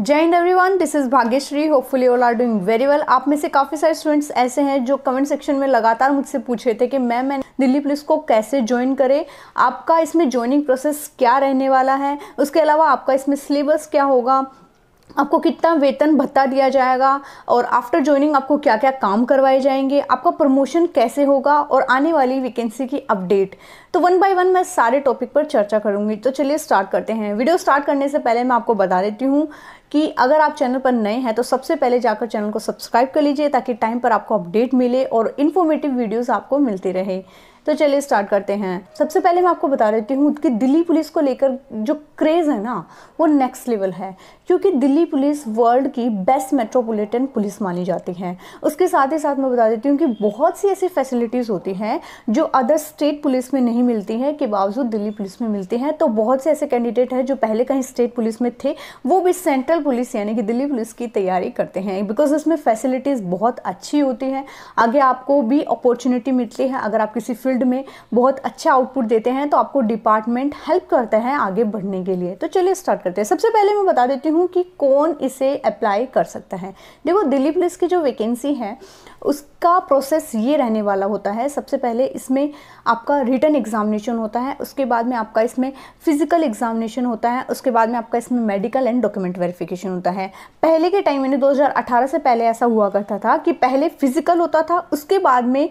जय हिंद one this is Bhagyashree hopefully all are doing very well आप में से काफ़ी सारे स्टूडेंट्स ऐसे हैं जो कमेंट सेक्शन में लगातार मुझसे पूछ रहे थे कि मैम मैं दिल्ली पुलिस को कैसे ज्वाइन करें आपका इसमें ज्वाइनिंग प्रोसेस क्या रहने वाला है उसके अलावा आपका इसमें सिलेबस क्या होगा आपको कितना वेतन भत्ता दिया जाएगा और आफ्टर ज्वाइनिंग आपको क्या क्या काम करवाए जाएंगे आपका प्रमोशन कैसे होगा और आने वाली वैकेंसी की अपडेट तो वन बाय वन मैं सारे टॉपिक पर चर्चा करूंगी तो चलिए स्टार्ट करते हैं वीडियो स्टार्ट करने से पहले मैं आपको बता देती हूँ कि अगर आप चैनल पर नए हैं तो सबसे पहले जाकर चैनल को सब्सक्राइब कर लीजिए ताकि टाइम पर आपको अपडेट मिले और इन्फॉर्मेटिव वीडियोस आपको मिलती रहे तो चलिए स्टार्ट करते हैं सबसे पहले मैं आपको बता देती हूँ कि दिल्ली पुलिस को लेकर जो क्रेज़ है ना वो नेक्स्ट लेवल है क्योंकि दिल्ली पुलिस वर्ल्ड की बेस्ट मेट्रोपॉलिटन पुलिस मानी जाती है उसके साथ ही साथ मैं बता देती हूँ कि बहुत सी ऐसी फैसिलिटीज़ होती हैं जो अदर स्टेट पुलिस में नहीं मिलती हैं के बावजूद दिल्ली पुलिस में मिलती हैं तो बहुत से ऐसे कैंडिडेट हैं जो पहले कहीं स्टेट पुलिस में थे वो भी सेंट्रल सेंट्रल पुलिस यानी कि दिल्ली पुलिस की तैयारी करते हैं बिकॉज इसमें फैसिलिटीज़ बहुत अच्छी होती है आगे आपको भी अपॉर्चुनिटी मिलती है अगर आप किसी फील्ड में बहुत अच्छा आउटपुट देते हैं तो आपको डिपार्टमेंट हेल्प करता है आगे बढ़ने के लिए तो चलिए स्टार्ट करते हैं सबसे पहले मैं बता देती हूँ कि कौन इसे अप्लाई कर सकता है देखो दिल्ली पुलिस की जो वैकेंसी है उसका प्रोसेस ये रहने वाला होता है सबसे पहले इसमें आपका रिटर्न एग्जामिनेशन होता है उसके बाद में आपका इसमें फिजिकल एग्जामिनेशन होता है उसके बाद में आपका इसमें medical and document verification communication होता है पहले के टाइम यानी 2018 से पहले ऐसा हुआ करता था कि पहले फिजिकल होता था उसके बाद में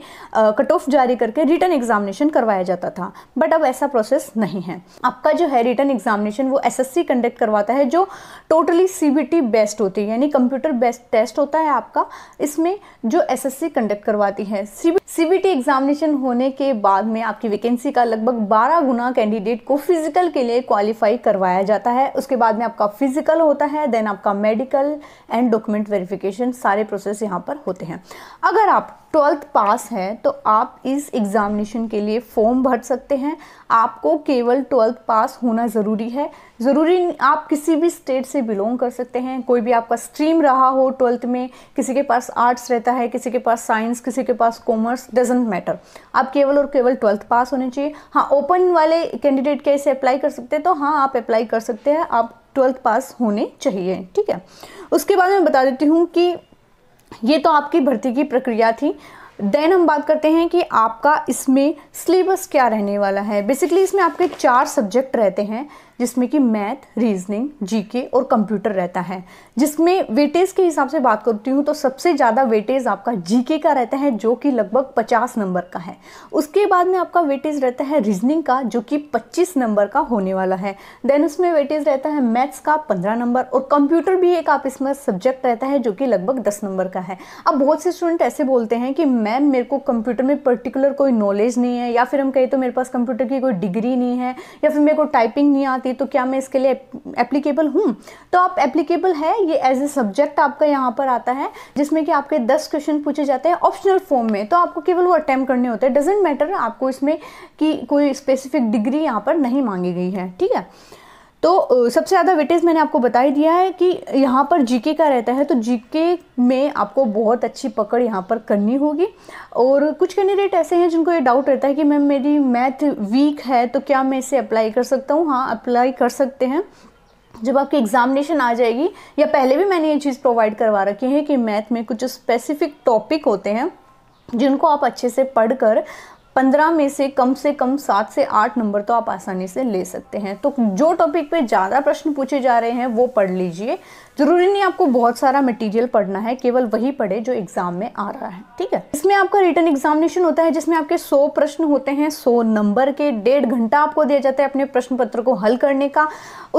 कट ऑफ जारी करके रिटर्न एग्जामिनेशन करवाया जाता था बट अब ऐसा प्रोसेस नहीं है आपका जो है रिटर्न एग्जामिनेशन वो एस कंडक्ट करवाता है जो टोटली सीबीटी बेस्ड होती है यानी कंप्यूटर बेस्ड टेस्ट होता है आपका इसमें जो एस कंडक्ट करवाती है सी सीबीटी एग्जामिनेशन होने के बाद में आपकी वैकेंसी का लगभग 12 गुना कैंडिडेट को फिजिकल के लिए क्वालिफाई करवाया जाता है उसके बाद में आपका फिजिकल होता है देन आपका मेडिकल एंड डॉक्यूमेंट वेरिफिकेशन सारे प्रोसेस यहाँ पर होते हैं अगर आप ट्वेल्थ पास हैं तो आप इस एग्ज़ामिनेशन के लिए फॉर्म भर सकते हैं आपको केवल ट्वेल्थ पास होना ज़रूरी है ज़रूरी आप किसी भी स्टेट से बिलोंग कर सकते हैं कोई भी आपका स्ट्रीम रहा हो ट्वेल्थ में किसी के पास आर्ट्स रहता है किसी के पास साइंस किसी के पास कॉमर्स डजेंट मैटर आप केवल और केवल ट्वेल्थ पास होने चाहिए हाँ ओपन वाले कैंडिडेट के इसे अप्लाई कर सकते हैं तो हाँ आप अप्लाई कर सकते हैं आप ट्वेल्थ पास होने चाहिए ठीक है उसके बाद मैं बता देती हूँ कि ये तो आपकी भर्ती की प्रक्रिया थी देन हम बात करते हैं कि आपका इसमें सिलेबस क्या रहने वाला है बेसिकली इसमें आपके चार सब्जेक्ट रहते हैं जिसमें कि मैथ रीजनिंग जीके और कंप्यूटर रहता है जिसमें वेटेज के हिसाब से बात करती हूँ तो सबसे ज़्यादा वेटेज आपका जीके का रहता है जो कि लगभग 50 नंबर का है उसके बाद में आपका वेटेज रहता है रीजनिंग का जो कि 25 नंबर का होने वाला है देन उसमें वेटेज रहता है मैथ्स का पंद्रह नंबर और कंप्यूटर भी एक आप इसमें सब्जेक्ट रहता है जो कि लगभग दस नंबर का है अब बहुत से स्टूडेंट ऐसे बोलते हैं कि मैम मेरे को कंप्यूटर में पर्टिकुलर कोई नॉलेज नहीं है या फिर हम कहें तो मेरे पास कंप्यूटर की कोई डिग्री नहीं है या फिर मेरे को टाइपिंग नहीं आती करती है तो क्या मैं इसके लिए एप्लीकेबल हूँ तो आप एप्लीकेबल है ये एज ए सब्जेक्ट आपका यहाँ पर आता है जिसमें कि आपके दस क्वेश्चन पूछे जाते हैं ऑप्शनल फॉर्म में तो आपको केवल वो अटैम्प करने होते हैं डजेंट मैटर आपको इसमें कि कोई स्पेसिफिक डिग्री यहाँ पर नहीं मांगी गई है ठीक है तो सबसे ज़्यादा वेटेज मैंने आपको बता ही दिया है कि यहाँ पर जीके का रहता है तो जीके में आपको बहुत अच्छी पकड़ यहाँ पर करनी होगी और कुछ कैंडिडेट ऐसे हैं जिनको ये डाउट रहता है कि मैम मेरी मैथ वीक है तो क्या मैं इसे अप्लाई कर सकता हूँ हाँ अप्लाई कर सकते हैं जब आपकी एग्ज़ामिनेशन आ जाएगी या पहले भी मैंने ये चीज़ प्रोवाइड करवा रखी है कि मैथ में कुछ स्पेसिफिक टॉपिक होते हैं जिनको आप अच्छे से पढ़कर पंद्रह में से कम से कम सात से आठ नंबर तो आप आसानी से ले सकते हैं तो जो टॉपिक पे ज़्यादा प्रश्न पूछे जा रहे हैं वो पढ़ लीजिए ज़रूरी नहीं आपको बहुत सारा मटेरियल पढ़ना है केवल वही पढ़े जो एग्ज़ाम में आ रहा है ठीक है इसमें आपका रिटर्न एग्जामिनेशन होता है जिसमें आपके सौ प्रश्न होते हैं सौ नंबर के डेढ़ घंटा आपको दिया जाता है अपने प्रश्न पत्र को हल करने का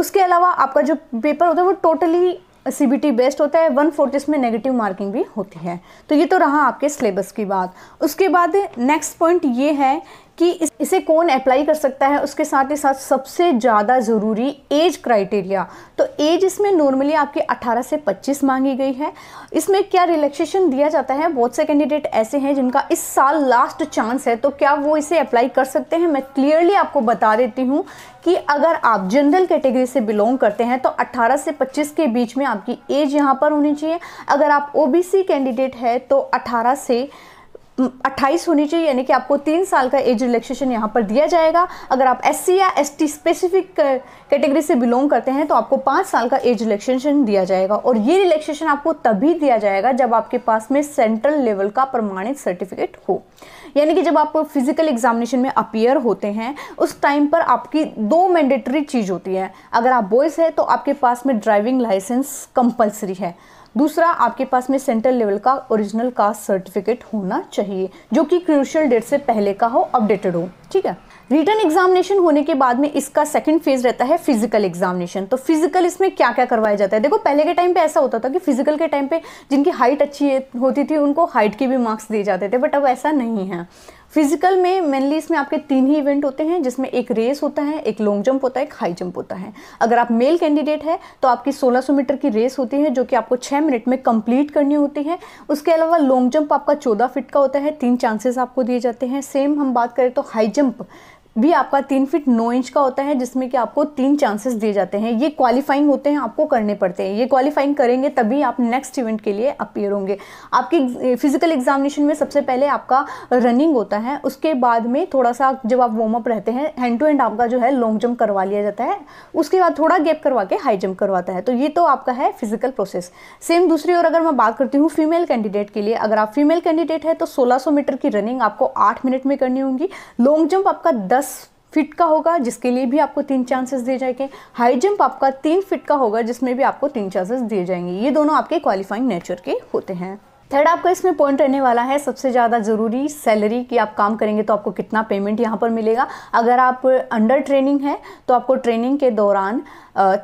उसके अलावा आपका जो पेपर होता है वो टोटली सीबीटी बेस्ट होता है वन फोर्थ इसमें नेगेटिव मार्किंग भी होती है तो ये तो रहा आपके सिलेबस की बात उसके बाद नेक्स्ट पॉइंट ये है कि इसे कौन अप्लाई कर सकता है उसके साथ ही साथ सबसे ज़्यादा ज़रूरी एज क्राइटेरिया तो एज इसमें नॉर्मली आपके 18 से 25 मांगी गई है इसमें क्या रिलैक्सेशन दिया जाता है बहुत से कैंडिडेट ऐसे हैं जिनका इस साल लास्ट चांस है तो क्या वो इसे अप्लाई कर सकते हैं मैं क्लियरली आपको बता देती हूँ कि अगर आप जनरल कैटेगरी से बिलोंग करते हैं तो 18 से 25 के बीच में आपकी एज यहाँ पर होनी चाहिए अगर आप ओबीसी कैंडिडेट है तो 18 से अट्ठाईस होनी चाहिए यानी कि आपको तीन साल का एज रिलैक्सेशन यहाँ पर दिया जाएगा अगर आप एस या एस स्पेसिफिक कैटेगरी से बिलोंग करते हैं तो आपको पाँच साल का एज रिलैक्सेशन दिया जाएगा और ये रिलैक्सेशन आपको तभी दिया जाएगा जब आपके पास में सेंट्रल लेवल का प्रमाणित सर्टिफिकेट हो यानी कि जब आप फिजिकल एग्जामिनेशन में अपियर होते हैं उस टाइम पर आपकी दो मैंडेटरी चीज़ होती है अगर आप बॉयज़ है तो आपके पास में ड्राइविंग लाइसेंस कंपलसरी है दूसरा आपके पास में सेंट्रल लेवल का ओरिजिनल कास्ट सर्टिफिकेट होना चाहिए जो कि क्रूशियल डेट से पहले का हो अपडेटेड हो ठीक है रिटर्न एग्जामिनेशन होने के बाद में इसका सेकंड फेज रहता है फिजिकल एग्जामिनेशन तो फिजिकल इसमें क्या क्या करवाया जाता है देखो पहले के टाइम पे ऐसा होता था कि फिजिकल के टाइम पे जिनकी हाइट अच्छी होती थी उनको हाइट के भी मार्क्स दिए जाते थे बट अब ऐसा नहीं है फिजिकल में मेनली इसमें आपके तीन ही इवेंट होते हैं जिसमें एक रेस होता है एक लॉन्ग जंप होता है एक हाई जंप होता है अगर आप मेल कैंडिडेट है तो आपकी 1600 मीटर की रेस होती है जो कि आपको 6 मिनट में कंप्लीट करनी होती है उसके अलावा लॉन्ग जंप आपका 14 फिट का होता है तीन चांसेस आपको दिए जाते हैं सेम हम बात करें तो हाई जंप भी आपका तीन फिट नौ इंच का होता है जिसमें कि आपको तीन चांसेस दिए जाते हैं ये क्वालिफाइंग होते हैं आपको करने पड़ते हैं ये क्वालिफाइंग करेंगे तभी आप नेक्स्ट इवेंट के लिए अपियर होंगे आपकी फिजिकल एग्जामिनेशन में सबसे पहले आपका रनिंग होता है उसके बाद में थोड़ा सा जब आप वार्म अप रहते हैं हैंड टू हैंड आपका जो है लॉन्ग जंप करवा लिया जाता है उसके बाद थोड़ा गैप करवा के हाई जंप करवाता है तो ये तो आपका है फिजिकल प्रोसेस सेम दूसरी ओर अगर मैं बात करती हूँ फीमेल कैंडिडेट के लिए अगर आप फीमेल कैंडिडेट है तो सौ मीटर की रनिंग आपको आठ मिनट में करनी होगी लॉन्ग जंप आपका दस दस फिट का होगा जिसके लिए भी आपको तीन चांसेस दिए जाएंगे हाई जंप आपका तीन फिट का होगा जिसमें भी आपको तीन चांसेस दिए जाएंगे ये दोनों आपके क्वालिफाइंग नेचर के होते हैं थर्ड आपका इसमें पॉइंट रहने वाला है सबसे ज़्यादा ज़रूरी सैलरी कि आप काम करेंगे तो आपको कितना पेमेंट यहाँ पर मिलेगा अगर आप अंडर ट्रेनिंग है तो आपको ट्रेनिंग के दौरान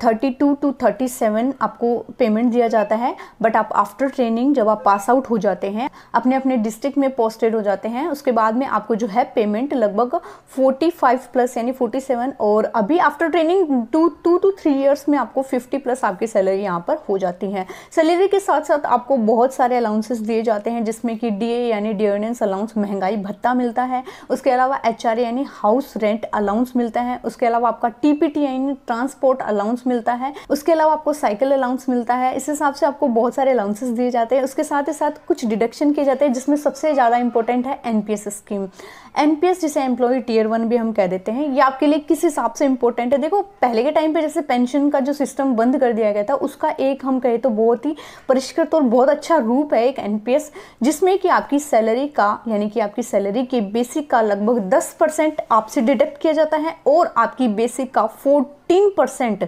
thirty two to thirty seven आपको पेमेंट दिया जाता है बट आप आफ्टर ट्रेनिंग जब आप पास आउट हो जाते हैं अपने अपने डिस्ट्रिक्ट में पोस्टेड हो जाते हैं उसके बाद में आपको जो है पेमेंट लगभग फोर्टी फाइव प्लस यानी फोर्टी सेवन और अभी after training to two to three years में आपको फिफ्टी प्लस आपकी सैलरी यहाँ पर हो जाती है सैलरी के साथ साथ आपको बहुत सारे अलाउंसेस दिए जाते हैं जिसमें कि डी यानी डियर्नेंस अलाउंस महंगाई भत्ता मिलता है उसके अलावा एच यानी हाउस रेंट अलाउंस मिलता है उसके अलावा आपका टी यानी ट्रांसपोर्ट अलाउंस अलाउंस मिलता है उसके अलावा आपको साइकिल अलाउंस मिलता है इस हिसाब से आपको बहुत सारे अलाउंसेस दिए जाते हैं उसके साथ ही साथ कुछ डिडक्शन किए जाते हैं जिसमें सबसे ज़्यादा इंपॉर्टेंट है एनपीएस स्कीम एनपीएस जिसे एम्प्लॉय टीयर वन भी हम कह देते हैं ये आपके लिए किस हिसाब से इंपॉर्टेंट है देखो पहले के टाइम पे जैसे पेंशन का जो सिस्टम बंद कर दिया गया था उसका एक हम कहें तो बहुत ही परिष्कृत और बहुत अच्छा रूप है एक एनपीएस जिसमें कि आपकी सैलरी का यानी कि आपकी सैलरी के बेसिक का लगभग दस आपसे डिडक्ट किया जाता है और आपकी बेसिक का फोर फोर्टीन परसेंट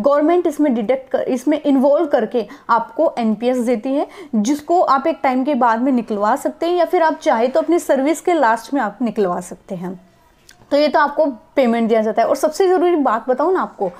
गवर्नमेंट इसमें डिडक्ट कर इसमें इन्वॉल्व करके आपको एनपीएस देती है जिसको आप एक टाइम के बाद में निकलवा सकते हैं या फिर आप चाहे तो अपनी सर्विस के लास्ट में आप निकलवा सकते हैं तो ये तो आपको पेमेंट दिया जाता है और सबसे ज़रूरी बात बताऊँ ना आपको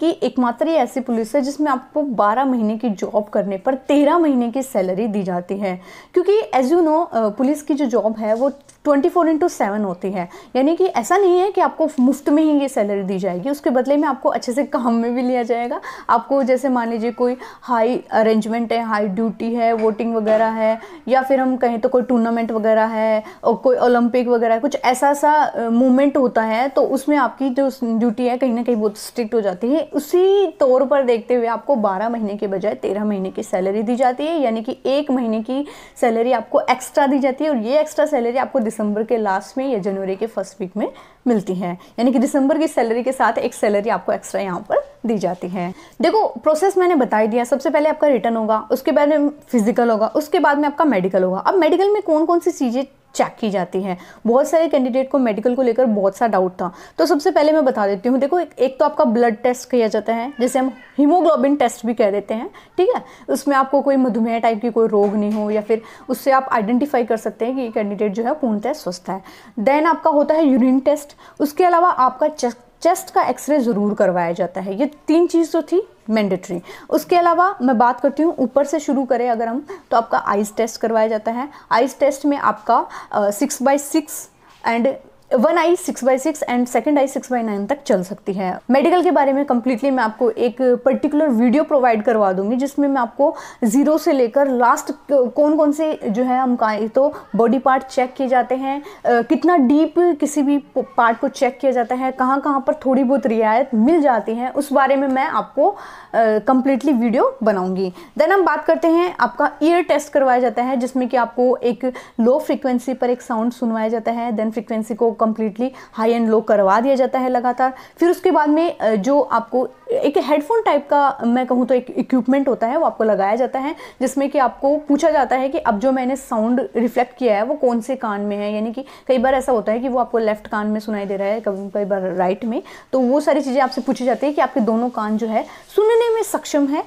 कि एकमात्र ये ऐसी पुलिस है जिसमें आपको 12 महीने की जॉब करने पर 13 महीने की सैलरी दी जाती है क्योंकि एज यू नो पुलिस की जो जॉब है वो 24 फोर इंटू सेवन होती है यानी कि ऐसा नहीं है कि आपको मुफ्त में ही ये सैलरी दी जाएगी उसके बदले में आपको अच्छे से काम में भी लिया जाएगा आपको जैसे मान लीजिए कोई हाई अरेंजमेंट है हाई ड्यूटी है वोटिंग वगैरह है या फिर हम कहें तो कोई टूर्नामेंट वगैरह है और कोई ओलंपिक वगैरह कुछ ऐसा ऐसा मूवमेंट होता है तो उसमें आपकी जो ड्यूटी है कहीं ना कहीं बहुत स्ट्रिक्ट हो जाती है उसी तौर पर देखते हुए आपको 12 महीने के बजाय 13 महीने की सैलरी दी जाती है यानी कि एक महीने की सैलरी आपको एक्स्ट्रा दी जाती है और ये एक्स्ट्रा सैलरी आपको दिसंबर के लास्ट में या जनवरी के फर्स्ट वीक में मिलती हैं यानी कि दिसंबर की सैलरी के साथ एक सैलरी आपको एक्स्ट्रा यहाँ पर दी जाती है देखो प्रोसेस मैंने बताई दिया सबसे पहले आपका रिटर्न होगा उसके बाद में फिजिकल होगा उसके बाद में आपका मेडिकल होगा अब मेडिकल में कौन कौन सी चीज़ें चेक की जाती है बहुत सारे कैंडिडेट को मेडिकल को लेकर बहुत सा डाउट था तो सबसे पहले मैं बता देती हूँ देखो एक, तो आपका ब्लड टेस्ट किया जाता है जैसे हम हीमोग्लोबिन टेस्ट भी कह देते हैं ठीक है उसमें आपको कोई मधुमेह टाइप की कोई रोग नहीं हो या फिर उससे आप आइडेंटिफाई कर सकते हैं कि कैंडिडेट जो है पूर्णतः स्वस्थ है देन आपका होता है यूरिन टेस्ट उसके अलावा आपका चेस्ट चेस्ट का एक्सरे ज़रूर करवाया जाता है ये तीन चीज़ तो थी मैंडेटरी उसके अलावा मैं बात करती हूँ ऊपर से शुरू करें अगर हम तो आपका आइज़ टेस्ट करवाया जाता है आइज़ टेस्ट में आपका six by six and one eye six by six and second eye six by nine तक चल सकती है मेडिकल के बारे में कम्प्लीटली मैं आपको एक पर्टिकुलर वीडियो प्रोवाइड करवा दूंगी जिसमें मैं आपको ज़ीरो से लेकर लास्ट कौन कौन से जो है हम कहा तो बॉडी पार्ट चेक किए जाते हैं कितना डीप किसी भी पार्ट को चेक किया जाता है कहाँ कहाँ पर थोड़ी बहुत रियायत मिल जाती है उस बारे में मैं आपको कम्प्लीटली वीडियो बनाऊँगी देन हम बात करते हैं आपका ईयर टेस्ट करवाया जाता है जिसमें कि आपको एक लो फ्रिक्वेंसी पर एक साउंड सुनवाया जाता है देन फ्रिक्वेंसी को कम्प्लीटली हाई एंड लो करवा दिया जाता है लगातार फिर उसके बाद में जो आपको एक हेडफोन टाइप का मैं कहूँ तो एक इक्विपमेंट होता है वो आपको लगाया जाता है जिसमें कि आपको पूछा जाता है कि अब जो मैंने साउंड रिफ्लेक्ट किया है वो कौन से कान में है यानी कि कई बार ऐसा होता है कि वो आपको लेफ्ट कान में सुनाई दे रहा है कभी कई बार राइट में तो वो सारी चीज़ें आपसे पूछी जाती है कि आपके दोनों कान जो है सुनने में सक्षम है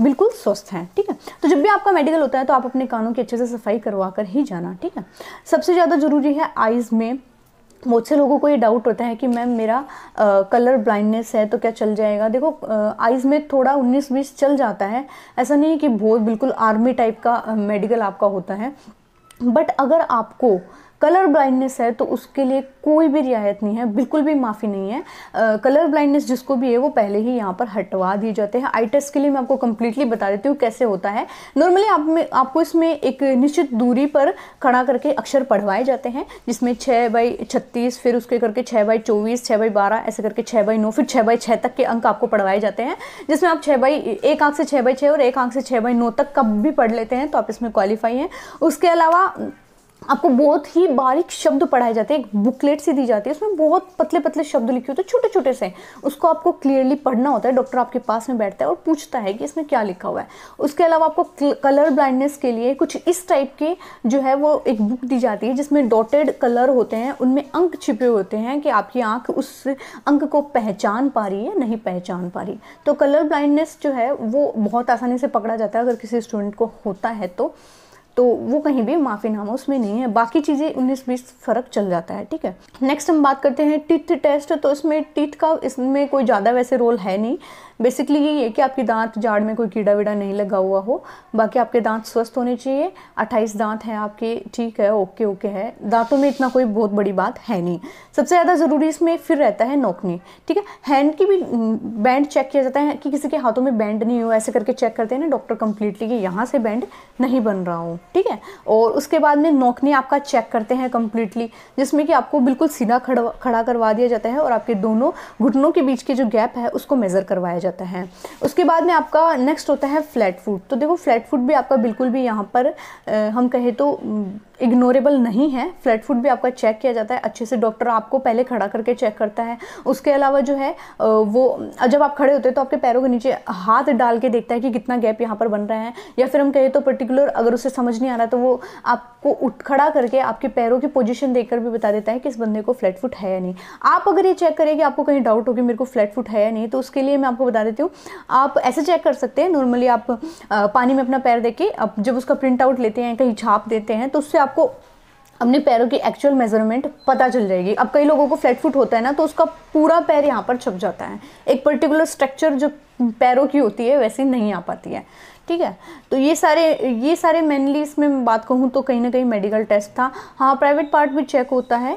बिल्कुल स्वस्थ हैं ठीक है तो जब भी आपका मेडिकल होता है तो आप अपने कानों की अच्छे से सफाई करवा कर ही जाना ठीक है सबसे ज़्यादा ज़रूरी है आइज़ में मुझसे लोगों को ये डाउट होता है कि मैम मेरा कलर ब्लाइंडनेस है तो क्या चल जाएगा देखो आइज़ में थोड़ा 19-20 चल जाता है ऐसा नहीं है कि बहुत बिल्कुल आर्मी टाइप का मेडिकल आपका होता है बट अगर आपको कलर ब्लाइंडनेस है तो उसके लिए कोई भी रियायत नहीं है बिल्कुल भी माफ़ी नहीं है कलर ब्लाइंडनेस जिसको भी है वो पहले ही यहाँ पर हटवा दिए जाते हैं आई टेस्ट के लिए मैं आपको कम्प्लीटली बता देती हूँ कैसे होता है नॉर्मली आप में आपको इसमें एक निश्चित दूरी पर खड़ा करके अक्षर पढ़वाए जाते हैं जिसमें छः बाई छत्तीस फिर उसके करके छः बाई चौबीस छः बाई बारह ऐसे करके छः बाई नौ फिर छः बाई छः तक के अंक आपको पढ़वाए जाते हैं जिसमें आप छः बाई एक आंख से छः बाई छः और एक आंख से छः बाई नौ तक कब भी पढ़ लेते हैं तो आप इसमें क्वालिफाई हैं उसके अलावा आपको बहुत ही बारीक शब्द पढ़ाए जाते हैं एक बुकलेट सी दी जाती है उसमें बहुत पतले पतले शब्द लिखे होते हैं छोटे छोटे से उसको आपको क्लियरली पढ़ना होता है डॉक्टर आपके पास में बैठता है और पूछता है कि इसमें क्या लिखा हुआ है उसके अलावा आपको कलर ब्लाइंडनेस के लिए कुछ इस टाइप के जो है वो एक बुक दी जाती है जिसमें डॉटेड कलर होते हैं उनमें अंक छिपे होते हैं कि आपकी आँख उस अंक को पहचान पा रही है नहीं पहचान पा रही तो कलर ब्लाइंडनेस जो है वो बहुत आसानी से पकड़ा जाता है अगर किसी स्टूडेंट को होता है तो तो वो कहीं भी माफ़ीनामा उसमें नहीं है बाकी चीज़ें उन्नीस बीस फ़र्क चल जाता है ठीक है नेक्स्ट हम बात करते हैं टीथ टेस्ट तो इसमें टीथ का इसमें कोई ज़्यादा वैसे रोल है नहीं बेसिकली यही है कि आपके दांत जाड़ में कोई कीड़ा वीड़ा नहीं लगा हुआ हो बाकी आपके दांत स्वस्थ होने चाहिए अट्ठाईस दांत हैं आपके ठीक है ओके ओके है दांतों में इतना कोई बहुत बड़ी बात है नहीं सबसे ज़्यादा ज़रूरी इसमें फिर रहता है नोकनी ठीक है हैंड की भी बैंड चेक किया जाता है कि किसी के हाथों में बैंड नहीं हो ऐसे करके चेक करते हैं ना डॉक्टर कंप्लीटली कि यहाँ से बैंड नहीं बन रहा हूँ ठीक है और उसके बाद में नोकनी आपका चेक करते हैं कम्प्लीटली जिसमें कि आपको बिल्कुल सीधा खड़ा करवा दिया जाता है और आपके दोनों घुटनों के बीच के जो गैप है उसको मेज़र करवाया जाता है जाता है उसके बाद में आपका नेक्स्ट होता है फ्लैट फूड तो देखो फ्लैट फूड भी आपका बिल्कुल भी यहाँ पर हम कहें तो इग्नोरेबल नहीं है फ्लैट फुट भी आपका चेक किया जाता है अच्छे से डॉक्टर आपको पहले खड़ा करके चेक करता है उसके अलावा जो है वो जब आप खड़े होते हैं तो आपके पैरों के नीचे हाथ डाल के देखता है कि कितना गैप यहाँ पर बन रहा है या फिर हम कहें तो पर्टिकुलर अगर उसे समझ नहीं आ रहा तो वो आपको उठ खड़ा करके आपके पैरों की पोजिशन देख भी बता देता है कि इस बंदे को फ्लैट फुट है या नहीं आप अगर ये चेक करें कि आपको कहीं डाउट हो कि मेरे को फ्लैट फुट है या नहीं तो उसके लिए मैं आपको बता देती हूँ आप ऐसे चेक कर सकते हैं नॉर्मली आप पानी में अपना पैर देके अब जब उसका प्रिंट आउट लेते हैं कहीं छाप देते हैं तो उससे आप आपको अपने पैरों की एक्चुअल मेजरमेंट पता चल जाएगी अब कई लोगों को फ्लैट फुट होता है ना तो उसका पूरा पैर यहाँ पर छप जाता है एक पर्टिकुलर स्ट्रक्चर जो पैरों की होती है वैसे नहीं आ पाती है ठीक है तो ये सारे ये सारे मेनली इसमें बात कहूँ तो कहीं ना कहीं मेडिकल टेस्ट था हाँ प्राइवेट पार्ट भी चेक होता है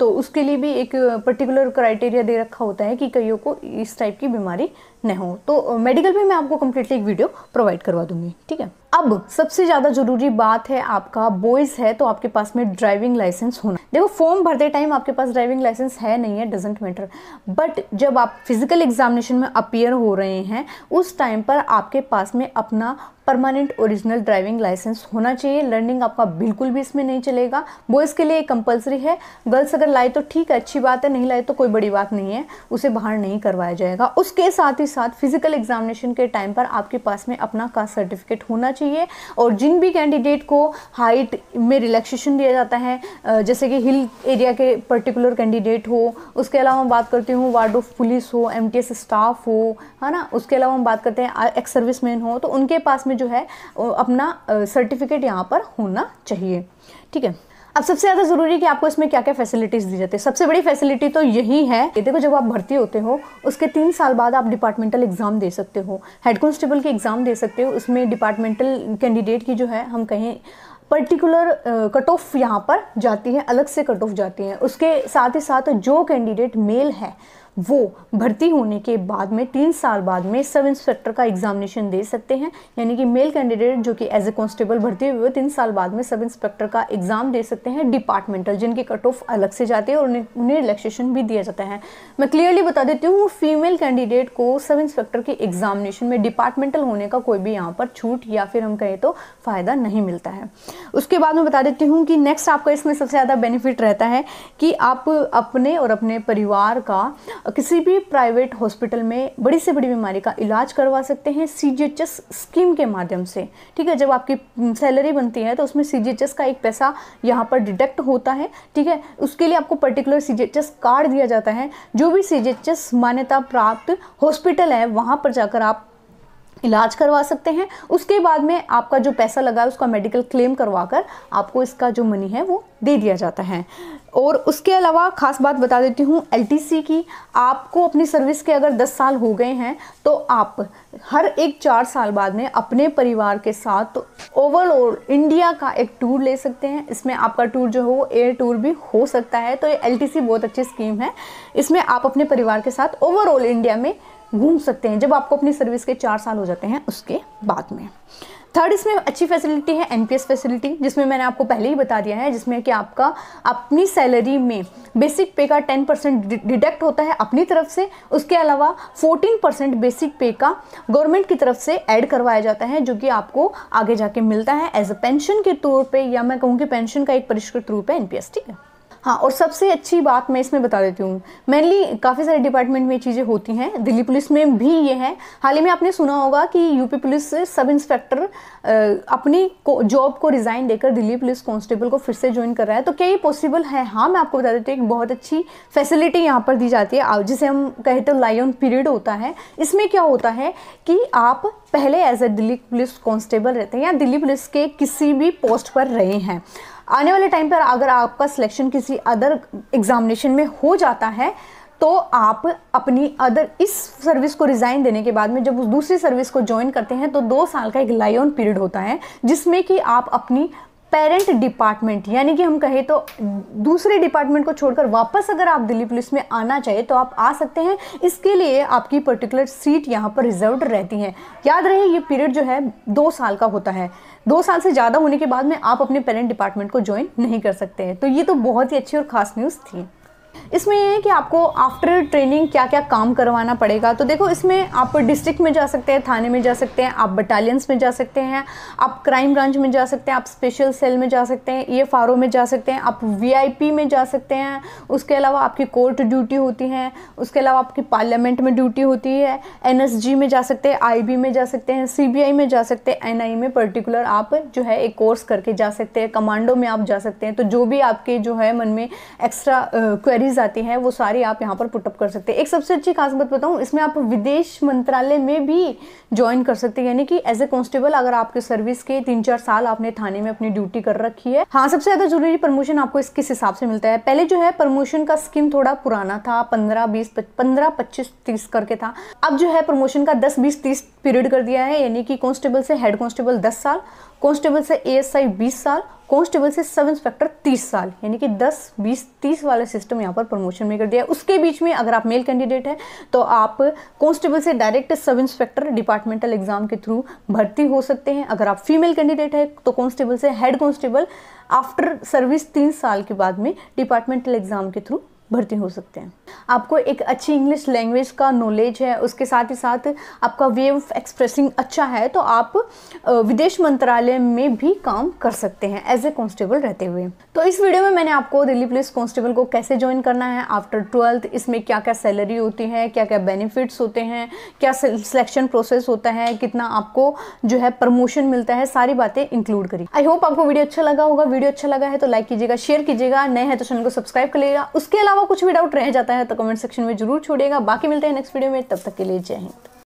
तो उसके लिए भी एक पर्टिकुलर क्राइटेरिया दे रखा होता है कि कईयों को इस टाइप की बीमारी न हो तो मेडिकल भी मैं आपको कम्प्लीटली एक वीडियो प्रोवाइड करवा दूँगी ठीक है अब सबसे ज़्यादा ज़रूरी बात है आपका बॉयज़ है तो आपके पास में ड्राइविंग लाइसेंस होना देखो फॉर्म भरते टाइम आपके पास ड्राइविंग लाइसेंस है नहीं है डजेंट मैटर बट जब आप फिज़िकल एग्जामिनेशन में अपियर हो रहे हैं उस टाइम पर आपके पास में अपना परमानेंट ओरिजिनल ड्राइविंग लाइसेंस होना चाहिए लर्निंग आपका बिल्कुल भी इसमें नहीं चलेगा बॉयज़ के लिए कंपलसरी है गर्ल्स अगर लाए तो ठीक है अच्छी बात है नहीं लाए तो कोई बड़ी बात नहीं है उसे बाहर नहीं करवाया जाएगा उसके साथ ही साथ फिज़िकल एग्जामिनेशन के टाइम पर आपके पास में अपना कास्ट सर्टिफिकेट होना चाहिए चाहिए और जिन भी कैंडिडेट को हाइट में रिलैक्सेशन दिया जाता है जैसे कि हिल एरिया के पर्टिकुलर कैंडिडेट हो उसके अलावा हम बात करती हूँ वार्ड ऑफ पुलिस हो एम स्टाफ हो है ना उसके अलावा हम बात करते हैं एक्स सर्विस मैन हो तो उनके पास में जो है अपना सर्टिफिकेट यहाँ पर होना चाहिए ठीक है अब सबसे ज़्यादा ज़रूरी है कि आपको इसमें क्या क्या फैसिलिटीज़ दी जाती है सबसे बड़ी फैसिलिटी तो यही है कि देखो जब आप भर्ती होते हो उसके तीन साल बाद आप डिपार्टमेंटल एग्ज़ाम दे सकते हो हेड कॉन्स्टेबल की एग्ज़ाम दे सकते हो उसमें डिपार्टमेंटल कैंडिडेट की जो है हम कहें पर्टिकुलर कट ऑफ यहाँ पर जाती है अलग से कट ऑफ जाती है उसके साथ ही साथ जो कैंडिडेट मेल है वो भर्ती होने के बाद में तीन साल बाद में सब इंस्पेक्टर का एग्जामिनेशन दे सकते हैं यानी कि मेल कैंडिडेट जो कि एज ए कॉन्स्टेबल भर्ती हुए तीन साल बाद में सब इंस्पेक्टर का एग्ज़ाम दे सकते हैं डिपार्टमेंटल जिनके कट ऑफ अलग से जाते हैं और उन्हें उन्हें रिलैक्सेशन भी दिया जाता है मैं क्लियरली बता देती हूँ फीमेल कैंडिडेट को सब इंस्पेक्टर के एग्जामिनेशन में डिपार्टमेंटल होने का कोई भी यहाँ पर छूट या फिर हम कहें तो फ़ायदा नहीं मिलता है उसके बाद मैं बता देती हूँ कि नेक्स्ट आपका इसमें सबसे ज़्यादा बेनिफिट रहता है कि आप अपने और अपने परिवार का किसी भी प्राइवेट हॉस्पिटल में बड़ी से बड़ी बीमारी का इलाज करवा सकते हैं सी स्कीम के माध्यम से ठीक है जब आपकी सैलरी बनती है तो उसमें सी का एक पैसा यहाँ पर डिडक्ट होता है ठीक है उसके लिए आपको पर्टिकुलर सी कार्ड दिया जाता है जो भी सी मान्यता प्राप्त हॉस्पिटल है वहाँ पर जाकर आप इलाज करवा सकते हैं उसके बाद में आपका जो पैसा लगा है उसका मेडिकल क्लेम करवा कर आपको इसका जो मनी है वो दे दिया जाता है और उसके अलावा ख़ास बात बता देती हूँ एल की आपको अपनी सर्विस के अगर 10 साल हो गए हैं तो आप हर एक चार साल बाद में अपने परिवार के साथ ओवरऑल तो इंडिया का एक टूर ले सकते हैं इसमें आपका टूर जो हो वो एयर टूर भी हो सकता है तो ये एल बहुत अच्छी स्कीम है इसमें आप अपने परिवार के साथ ओवरऑल इंडिया में घूम सकते हैं जब आपको अपनी सर्विस के चार साल हो जाते हैं उसके बाद में थर्ड इसमें अच्छी फैसिलिटी है एन फैसिलिटी जिसमें मैंने आपको पहले ही बता दिया है जिसमें कि आपका अपनी सैलरी में बेसिक पे का 10 परसेंट डिडक्ट होता है अपनी तरफ से उसके अलावा 14 परसेंट बेसिक पे का गवर्नमेंट की तरफ से ऐड करवाया जाता है जो कि आपको आगे जाके मिलता है एज अ पेंशन के तौर पर या मैं कहूँ कि पेंशन का एक परिष्कृत रूप है एन है हाँ और सबसे अच्छी बात मैं इसमें बता देती हूँ मेनली काफ़ी सारे डिपार्टमेंट में ये चीज़ें होती हैं दिल्ली पुलिस में भी ये है हाल ही में आपने सुना होगा कि यूपी पुलिस सब इंस्पेक्टर अपनी जॉब को रिज़ाइन देकर दिल्ली पुलिस कॉन्स्टेबल को फिर से ज्वाइन कर रहा है तो क्या ये पॉसिबल है हाँ मैं आपको बता देती हूँ एक बहुत अच्छी फैसिलिटी यहाँ पर दी जाती है जिसे हम कहे तो लाइन पीरियड होता है इसमें क्या होता है कि आप पहले as a Delhi police constable रहते हैं या दिल्ली पुलिस के किसी भी पोस्ट पर रहे हैं आने वाले टाइम पर अगर आपका सिलेक्शन किसी अदर एग्जामिनेशन में हो जाता है तो आप अपनी अदर इस सर्विस को रिज़ाइन देने के बाद में जब उस दूसरी सर्विस को ज्वाइन करते हैं तो दो साल का एक लाइन पीरियड होता है जिसमें कि आप अपनी पेरेंट डिपार्टमेंट यानी कि हम कहें तो दूसरे डिपार्टमेंट को छोड़कर वापस अगर आप दिल्ली पुलिस में आना चाहिए तो आप आ सकते हैं इसके लिए आपकी पर्टिकुलर सीट यहाँ पर रिजर्व रहती है याद रहे ये पीरियड जो है दो साल का होता है दो साल से ज़्यादा होने के बाद में आप अपने पेरेंट डिपार्टमेंट को ज्वाइन नहीं कर सकते हैं तो ये तो बहुत ही अच्छी और ख़ास न्यूज़ थी इसमें ये है कि आपको आफ्टर ट्रेनिंग क्या क्या काम करवाना पड़ेगा तो देखो इसमें आप डिस्ट्रिक्ट में जा सकते हैं थाने में जा सकते हैं आप बटालियंस में जा सकते हैं आप क्राइम ब्रांच में जा सकते हैं आप स्पेशल सेल में जा सकते हैं ई एफ में जा सकते हैं आप वी में जा सकते हैं उसके अलावा आपकी कोर्ट ड्यूटी होती है उसके अलावा आपकी पार्लियामेंट में ड्यूटी होती है एन में जा सकते हैं आई में जा सकते हैं सी में जा सकते हैं एन में पर्टिकुलर आप जो है एक कोर्स करके जा सकते हैं कमांडो में आप जा सकते हैं तो जो भी आपके जो है मन में एक्स्ट्रा क्वेरीज क्वेरीज आती हैं वो सारी आप यहाँ पर पुटअप कर सकते हैं एक सबसे अच्छी खास बात बताऊँ इसमें आप विदेश मंत्रालय में भी ज्वाइन कर सकते हैं यानी कि एज ए कॉन्स्टेबल अगर आपके सर्विस के तीन चार साल आपने थाने में अपनी ड्यूटी कर रखी है हाँ सबसे ज्यादा जरूरी प्रमोशन आपको इस किस हिसाब से मिलता है पहले जो है प्रमोशन का स्कीम थोड़ा पुराना था पंद्रह बीस पंद्रह पच्चीस तीस करके था अब जो है प्रमोशन का दस बीस तीस पीरियड कर दिया है यानी कि कॉन्स्टेबल से हेड कॉन्स्टेबल दस साल कॉन्स्टेबल से एएसआई बीस साल कॉन्स्टेबल से सब इंस्पेक्टर तीस साल यानी कि दस बीस तीस वाले सिस्टम यहाँ पर प्रमोशन में कर दिया उसके बीच में अगर आप मेल कैंडिडेट हैं तो आप कॉन्स्टेबल से direct sub inspector departmental exam के थ्रू भर्ती हो सकते हैं अगर आप फीमेल कैंडिडेट है तो कॉन्स्टेबल से हेड कॉन्स्टेबल आफ्टर सर्विस तीन साल के बाद में डिपार्टमेंटल एग्जाम के थ्रू भर्ती हो सकते हैं आपको एक अच्छी इंग्लिश लैंग्वेज का नॉलेज है उसके साथ ही साथ आपका वे ऑफ एक्सप्रेसिंग अच्छा है तो आप विदेश मंत्रालय में भी काम कर सकते हैं एज ए कॉन्स्टेबल रहते हुए तो इस वीडियो में मैंने आपको दिल्ली पुलिस कॉन्स्टेबल को कैसे ज्वाइन करना है आफ्टर ट्वेल्थ इसमें क्या क्या सैलरी होती है क्या क्या बेनिफिट्स होते हैं क्या सिलेक्शन प्रोसेस होता है कितना आपको जो है प्रमोशन मिलता है सारी बातें इंक्लूड करी आई होप आपको वीडियो अच्छा लगा होगा वीडियो अच्छा लगा है तो लाइक कीजिएगा शेयर कीजिएगा नए हैं तो चैनल को सब्सक्राइब कर लीजिएगा उसके अलावा अलावा कुछ भी डाउट रह जाता है तो कमेंट सेक्शन में जरूर छोड़िएगा बाकी मिलते हैं नेक्स्ट वीडियो में तब तक के लिए जय हिंद